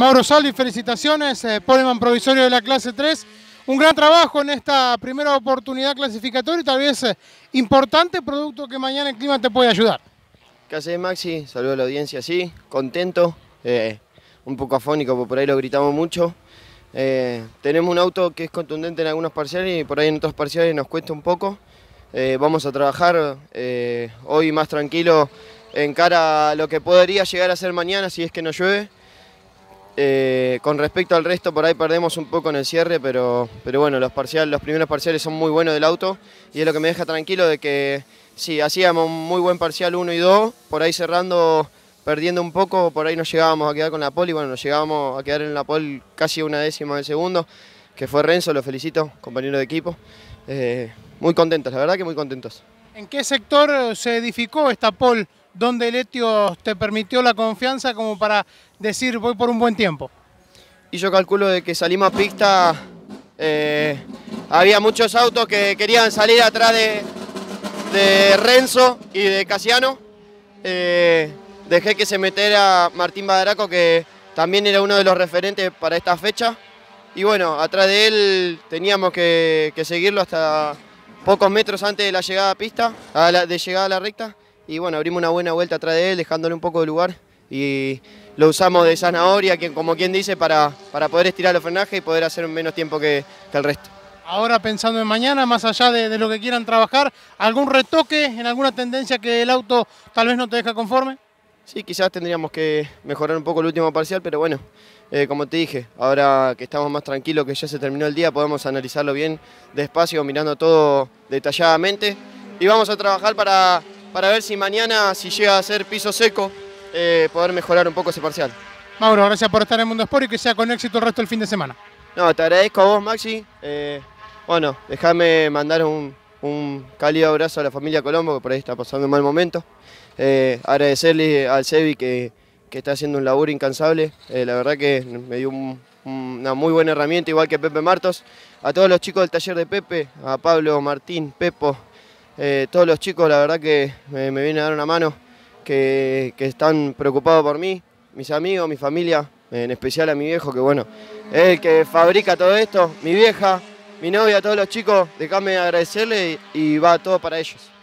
Mauro Saldi, felicitaciones, eh, Poleman provisorio de la clase 3. Un gran trabajo en esta primera oportunidad clasificatoria y tal vez eh, importante producto que mañana el clima te puede ayudar. ¿Qué Maxi? Saludo a la audiencia, sí, contento, eh, un poco afónico, por ahí lo gritamos mucho. tenemos un auto que es contundente en algunos parciales y por ahí en otros parciales nos cuesta un poco. vamos a trabajar hoy más tranquilo en cara a lo que podría llegar a ser mañana si es que no llueve. Eh, con respecto al resto, por ahí perdemos un poco en el cierre, pero, pero bueno, los, los primeros parciales son muy buenos del auto y es lo que me deja tranquilo de que sí, hacíamos un muy buen parcial 1 y 2, por ahí cerrando, perdiendo un poco, por ahí nos llegábamos a quedar con la pole y bueno, nos llegábamos a quedar en la pole casi una décima del segundo, que fue Renzo, lo felicito, compañero de equipo. Eh, muy contentos, la verdad que muy contentos. ¿En qué sector se edificó esta pole? donde el te permitió la confianza como para decir voy por un buen tiempo? Y yo calculo de que salimos a pista, eh, había muchos autos que querían salir atrás de, Renzo y de Casiano. Eh, dejé que se metiera Martín Badaraco, que también era uno de los referentes para esta fecha. Y bueno, atrás de él teníamos que, que seguirlo hasta pocos metros antes de la llegada a pista, a la, de llegada a la recta y bueno, abrimos una buena vuelta atrás de él, dejándole un poco de lugar y lo usamos de zanahoria, como quien dice, para, para poder estirar los frenajes y poder hacer menos tiempo que, el resto. Ahora pensando en mañana, más allá de, lo que quieran trabajar, ¿algún retoque en alguna tendencia que el auto tal vez no te deja conforme? Sí, quizás tendríamos que mejorar un poco el último parcial, pero bueno, eh, como te dije, ahora que estamos más tranquilos, que ya se terminó el día, podemos analizarlo bien, despacio, mirando todo detalladamente y vamos a trabajar para para ver si mañana, si llega a ser piso seco, eh, poder mejorar un poco ese parcial. Mauro, gracias por estar en Mundo Sport y que sea con éxito el resto del fin de semana. No, te agradezco a vos, Maxi. Eh, bueno, déjame mandar un, cálido abrazo a la familia Colombo, que por ahí está pasando un mal momento. Eh, agradecerle al Sebi que, está haciendo un laburo incansable. la verdad que me dio una muy buena herramienta, igual que Pepe Martos. A todos los chicos del taller de Pepe, a Pablo, Martín, Pepo, eh, todos los chicos, la verdad que me, vienen a dar una mano, que, están preocupados por mí, mis amigos, mi familia, en especial a mi viejo, que bueno, es el que fabrica todo esto, mi vieja, mi novia, todos los chicos, déjame agradecerle y va todo para ellos.